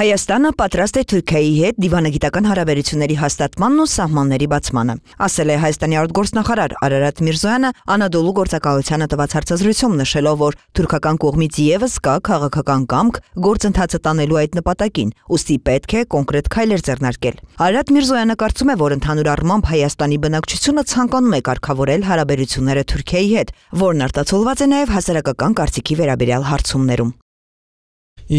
Հայաստանը պատրաստ է Թուրքիայի հետ դիվանագիտական հարաբերությունների հաստատմանն ու սահմանների բացմանը, ասել է Հայաստանի արտգործնախարար Արարատ Միրզոյանը Անադոլու գործակալությանը տված հարցազրույցում նշելով, որ թուրքական կողմից ևս կա քաղաքական կամք գործընթացը տանելու այդ նպատակին, ուստի պետք է կոնկրետ քայլեր ձեռնարկել։ Արարատ Միրզոյանը կարծում է, որ ընդհանուր առմամբ Հայաստանի բնակչությունը ցանկանում է կարգավորել հարաբերությունները Թուրքիայի հետ, որն արտացոլված է նաև հասարակական կարծիքի վերաբերյալ հարցումներում։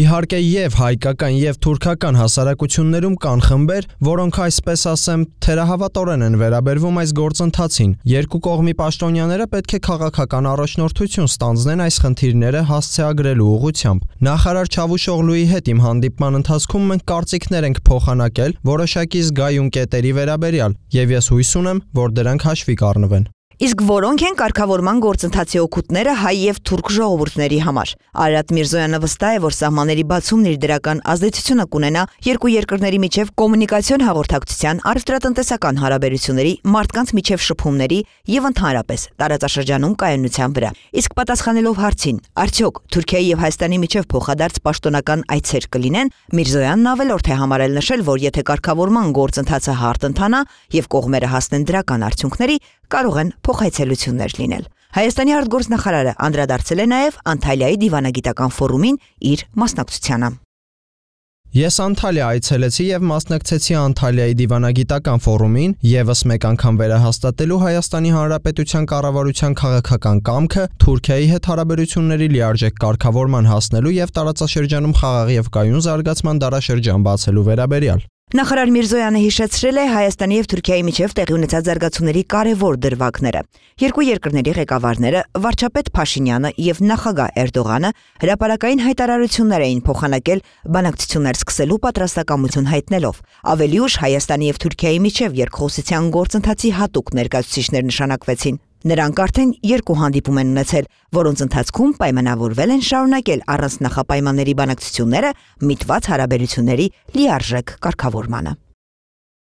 Իհարկե, եւ հայկական եւ թուրքական հասարակություններում կան խմբեր, որոնք այսպես ասեմ, թերահավատորեն են վերաբերվում այս գործընթացին։ Երկու կողմի պաշտոնյաները պետք է քաղաքական առաջնորդություն ստանձնեն այս խնդիրները հասցեագրելու ուղությամբ։ Նախարար Չավուշօղլուի հետ իմ հանդիպման ընթացքում մենք կարծիքներ ենք փոխանակել որոշակի զգայուն կետերի վերաբերյալ, եւ ես հույս ունեմ, որ դրանք հաշվի կառնվեն։ Իսկ որոնք են կարգավորման գործընթացի օգուտները հայ եւ թուրք ժողովուրդների համար։ Արարատ Միրզոյանը վստահ է, որ սահմանների բացումն իր դրական ազդեցությունը կունենա երկու երկրների միջև կոմունիկացիոն հաղորդակցության, արդյունատնտեսական հարաբերությունների, մարդկանց միջև շփումների եւ ընդհանրապես տարածաշրջանում կայունության վրա։ Իսկ պատասխանելով հարցին, արդյոք Թուրքիայի եւ Հայաստանի միջև փոխադարձ պաշտոնական այցեր կլինեն, Միրզոյանն ավելորդ է համարել նշել, որ եթե կարգավորման գործընթացը հարթ ընթանա եւ կողմերը հասնեն դրական արդյունքների, կարող են փոխայցելություններ լինել։ Հայաստանի արտգործնախարարը անդրադարձել է նաև Անտալիայի դիվանագիտական ֆորումին իր մասնակցությանը։ Ես Անտալիա այցելեցի եւ մասնակցեցի Անտալիայի դիվանագիտական ֆորումին եւս մեկ անգամ վերահաստատելու Հայաստանի Հանրապետության կառավարության քաղաքական կամքը Թուրքիայի հետ հարաբերությունների լիարժեք կարգավորման հասնելու եւ տարածաշրջանում խաղաղ եւ կայուն զարգացման դարաշրջան բացելու վերաբերյալ։ Նախարար Միրզոյանը հիշեցրել է Հայաստանի եւ Թուրքիայի միջև տեղի ունեցած զարգացումների կարևոր դրվագները։ Երկու երկրների ղեկավարները վարչապետ Փաշինյանը եւ նախագահ Էրդողանը հրապարակային հայտարարություններ էին փոխանակել բանակցություններ սկսելու պատրաստակամություն հայտնելով։ Ավելի ուշ Հայաստանի եւ Թուրքիայի միջև երկխոսության գործընթացի հատուկ ներկայացուցիչներ նշանակվեցին։ Նրանք արդեն երկու հանդիպում են ունեցել, որոնց ընթացքում պայմանավորվել են շարունակել առանց նախապայմանների բանակցությունները միտված հարաբերությունների լիարժեք կարգավորմանը։